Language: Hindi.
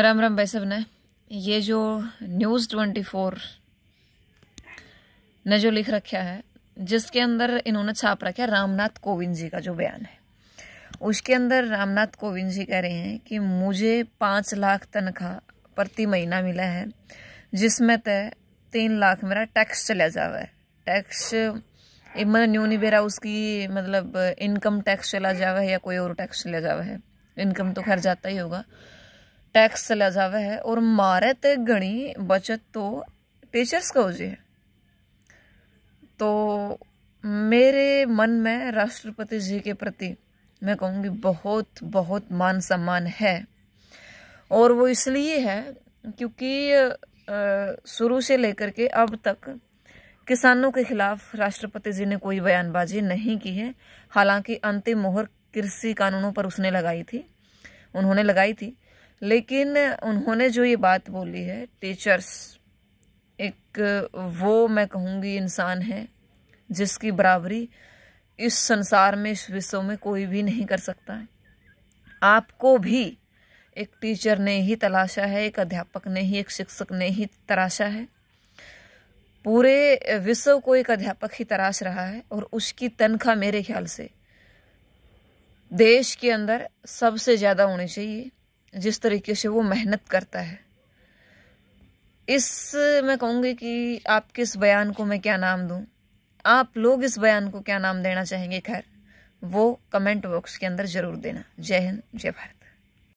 राम राम भाई सब ने ये जो न्यूज़ ट्वेंटी फोर ने जो लिख रखा है जिसके अंदर इन्होंने छाप रखा है रामनाथ कोविंद जी का जो बयान है उसके अंदर रामनाथ कोविंद जी कह रहे हैं कि मुझे पाँच लाख तनख्वाह प्रति महीना मिला है जिसमें तय तीन लाख मेरा टैक्स चला जावा है टैक्स मतलब न्यू नहीं बेरा उसकी मतलब इनकम टैक्स चला जावा है या कोई और टैक्स चला जावा है इनकम तो खैर जाता ही होगा टैक्स चला जावे है और मारे ते घनी बचत तो टीचर्स का हो जी है तो मेरे मन में राष्ट्रपति जी के प्रति मैं कहूँगी बहुत बहुत मान सम्मान है और वो इसलिए है क्योंकि शुरू से लेकर के अब तक किसानों के खिलाफ राष्ट्रपति जी ने कोई बयानबाजी नहीं की है हालांकि अंतिम मोहर कृषि कानूनों पर उसने लगाई थी उन्होंने लगाई थी लेकिन उन्होंने जो ये बात बोली है टीचर्स एक वो मैं कहूँगी इंसान है जिसकी बराबरी इस संसार में इस विश्व में कोई भी नहीं कर सकता आपको भी एक टीचर ने ही तलाशा है एक अध्यापक ने ही एक शिक्षक ने ही तराशा है पूरे विश्व को एक अध्यापक ही तराश रहा है और उसकी तनख्वाह मेरे ख्याल से देश के अंदर सबसे ज़्यादा होनी चाहिए जिस तरीके से वो मेहनत करता है इस मैं कहूँगी कि आपके इस बयान को मैं क्या नाम दूँ आप लोग इस बयान को क्या नाम देना चाहेंगे खैर वो कमेंट बॉक्स के अंदर ज़रूर देना जय हिंद जय भारत